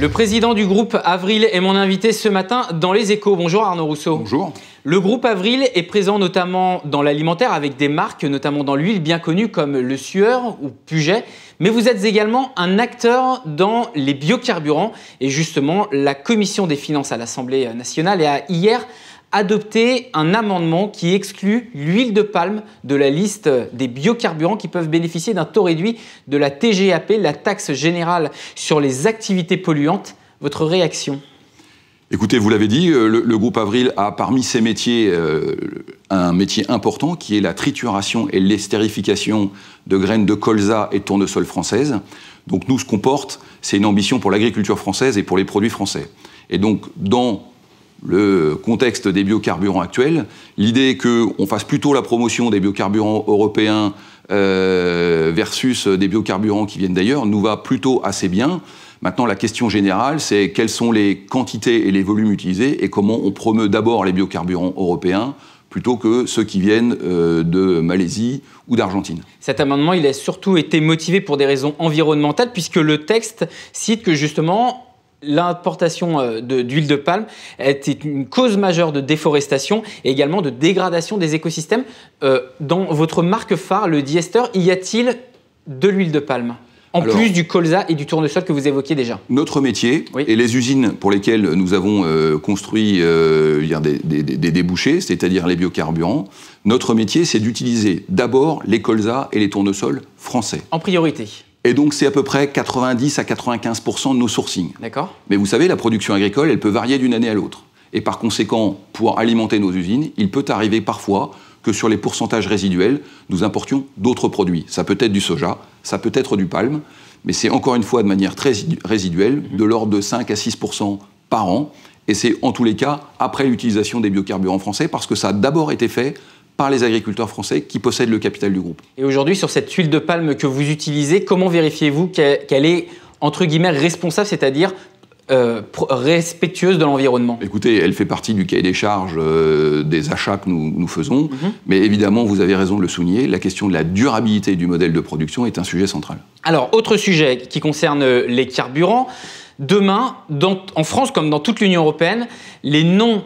Le président du groupe Avril est mon invité ce matin dans Les Échos. Bonjour Arnaud Rousseau. Bonjour. Le groupe Avril est présent notamment dans l'alimentaire avec des marques, notamment dans l'huile, bien connue comme Le Sueur ou Puget. Mais vous êtes également un acteur dans les biocarburants. Et justement, la Commission des finances à l'Assemblée nationale et à hier adopter un amendement qui exclut l'huile de palme de la liste des biocarburants qui peuvent bénéficier d'un taux réduit de la TGAP, la taxe générale sur les activités polluantes. Votre réaction Écoutez, vous l'avez dit, euh, le, groupe Avril a parmi ses métiers euh, un métier important qui est la trituration et l'estérification de graines de colza et de tournesol françaises. Donc nous, ce qu'on porte, c'est une ambition pour l'agriculture française et pour les produits français. Et donc, dans le contexte des biocarburants actuels, l'idée qu'on fasse plutôt la promotion des biocarburants européens euh, versus des biocarburants qui viennent d'ailleurs nous va plutôt assez bien. Maintenant, la question générale, c'est quelles sont les quantités et les volumes utilisés et comment on promeut d'abord les biocarburants européens plutôt que ceux qui viennent euh, de Malaisie ou d'Argentine. Cet amendement, il a surtout été motivé pour des raisons environnementales, puisque le texte cite que justement, l'importation euh, d'huile de palme était une cause majeure de déforestation et également de dégradation des écosystèmes. Euh, dans votre marque phare, le Diester, y a-t-il de l'huile de palme en plus du colza et du tournesol que vous évoquiez déjà. Notre métier et les usines pour lesquelles nous avons euh, construit des, des, débouchés, c'est-à-dire les biocarburants, notre métier c'est d'utiliser d'abord les colzas et les tournesols français. En priorité et donc, c'est à peu près 90 à 95 de nos sourcings. D'accord. Mais vous savez, la production agricole, elle peut varier d'une année à l'autre. Et par conséquent, pour alimenter nos usines, il peut arriver parfois que sur les pourcentages résiduels, nous importions d'autres produits. Ça peut être du soja, ça peut être du palme, mais c'est encore une fois de manière très résiduelle, de l'ordre de 5 à 6 par an. Et c'est en tous les cas après l'utilisation des biocarburants français, parce que ça a d'abord été fait par les agriculteurs français qui possèdent le capital du groupe. Et aujourd'hui, sur cette huile de palme que vous utilisez, comment vérifiez-vous qu'elle est, entre guillemets, responsable, c'est-à-dire euh, respectueuse de l'environnement Écoutez, elle fait partie du cahier des charges euh, des achats que nous, faisons, mhm. mais évidemment, vous avez raison de le souligner, la question de la durabilité du modèle de production est un sujet central. Alors, autre sujet qui concerne euh, les carburants. Demain, en France comme dans toute l'Union européenne, les noms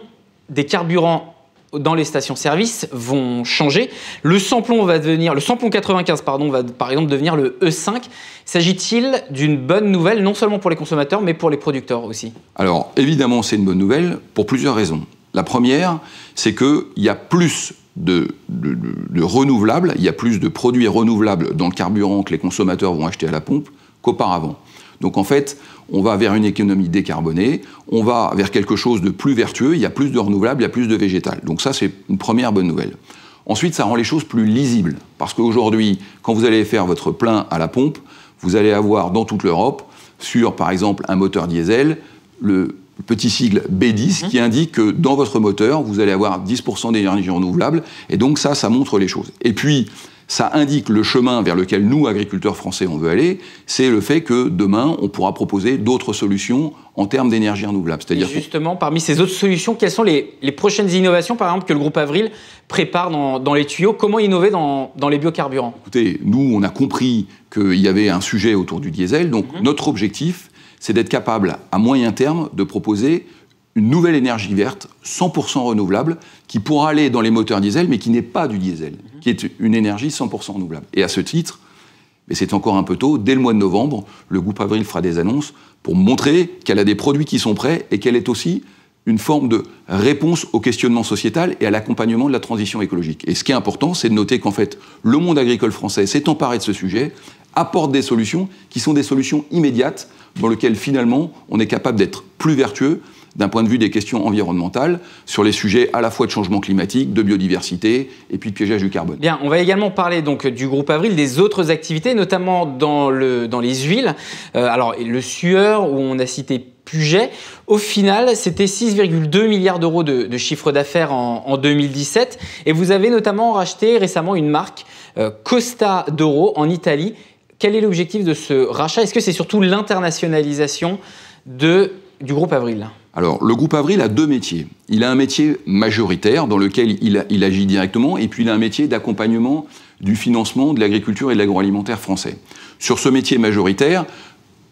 des carburants dans les stations-service vont changer. Le samplon va devenir, le samplon 95 pardon, va par exemple devenir le E5. S'agit-il d'une bonne nouvelle non seulement pour les consommateurs mais pour les producteurs aussi Alors évidemment c'est une bonne nouvelle pour plusieurs raisons. La première, c'est qu'il y a plus de, renouvelables, il y a plus de produits renouvelables dans le carburant que les consommateurs vont acheter à la pompe qu'auparavant. Donc en fait, on va vers une économie décarbonée, on va vers quelque chose de plus vertueux, il y a plus de renouvelables, il y a plus de végétal. Donc ça, c'est une première bonne nouvelle. Ensuite, ça rend les choses plus lisibles, parce qu'aujourd'hui, quand vous allez faire votre plein à la pompe, vous allez avoir dans toute l'Europe, sur par exemple un moteur diesel, le petit sigle B10 mhm. qui indique que dans votre moteur, vous allez avoir 10% d'énergie renouvelable, et donc ça, ça montre les choses. Et puis, ça indique le chemin vers lequel nous, agriculteurs français, on veut aller, c'est le fait que demain, on pourra proposer d'autres solutions en termes d'énergie renouvelable. C'est-à-dire justement, parmi ces autres solutions, quelles sont les, prochaines innovations, par exemple, que le groupe Avril prépare dans, les tuyaux Comment innover dans, les biocarburants Écoutez, nous, on a compris qu'il y avait un sujet autour du diesel, donc mhm. notre objectif, c'est d'être capable, à moyen terme, de proposer une nouvelle énergie verte, 100% renouvelable, qui pourra aller dans les moteurs diesel, mais qui n'est pas du diesel, mhm. qui est une énergie 100% renouvelable. Et à ce titre, mais c'est encore un peu tôt, dès le mois de novembre, le groupe Avril fera des annonces pour montrer qu'elle a des produits qui sont prêts et qu'elle est aussi une forme de réponse au questionnement sociétal et à l'accompagnement de la transition écologique. Et ce qui est important, c'est de noter qu'en fait, le monde agricole français s'est emparé de ce sujet, apporte des solutions qui sont des solutions immédiates dans lesquelles finalement on est capable d'être plus vertueux, d'un point de vue des questions environnementales sur les sujets à la fois de changement climatique, de biodiversité et puis de piégeage du carbone. Bien, on va également parler donc du groupe Avril, des autres activités, notamment dans, les huiles. Euh, alors, le sueur, où on a cité Puget. Au final, c'était 6,2 milliards d'euros de, chiffre d'affaires en, 2017. Et vous avez notamment racheté récemment une marque, euh, Costa d'Oro, en Italie. Quel est l'objectif de ce rachat Est-ce que c'est surtout l'internationalisation du groupe Avril alors, le groupe Avril a deux métiers. Il a un métier majoritaire dans lequel il, agit directement, et puis il a un métier d'accompagnement du financement de l'agriculture et de l'agroalimentaire français. Sur ce métier majoritaire,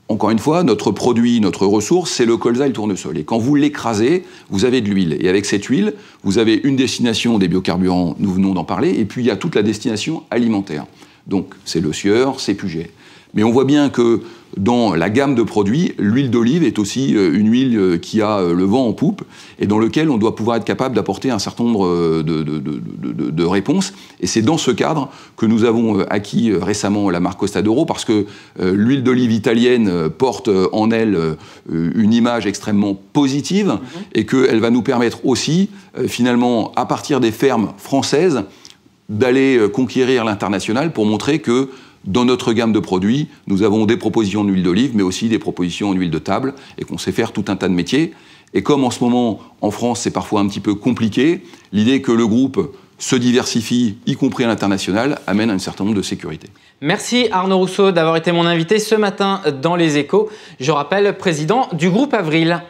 encore une fois, notre produit, notre ressource, c'est le colza et le tournesol. Et quand vous l'écrasez, vous avez de l'huile. Et avec cette huile, vous avez une destination des biocarburants, nous venons d'en parler, et puis il y a toute la destination alimentaire. Donc c'est le sieur, c'est Puget. Mais on voit bien que dans la gamme de produits, l'huile d'olive est aussi euh, une huile euh, qui a euh, le vent en poupe et dans lequel on doit pouvoir être capable d'apporter un certain nombre de, de réponses. Et c'est dans ce cadre que nous avons acquis récemment la marque Costa d'Oro parce que l'huile d'olive italienne porte en elle une image extrêmement positive mhm. et qu'elle va nous permettre aussi, finalement, à partir des fermes françaises, d'aller conquérir l'international pour montrer que dans notre gamme de produits, nous avons des propositions d'huile d'olive, mais aussi des propositions en huile de table, et qu'on sait faire tout un tas de métiers. Et comme en ce moment, en France, c'est parfois un petit peu compliqué, l'idée que le groupe se diversifie, y compris à l'international, amène à un certain nombre de sécurité. Merci Arnaud Rousseau d'avoir été mon invité ce matin dans Les Échos. Je rappelle, président du groupe Avril.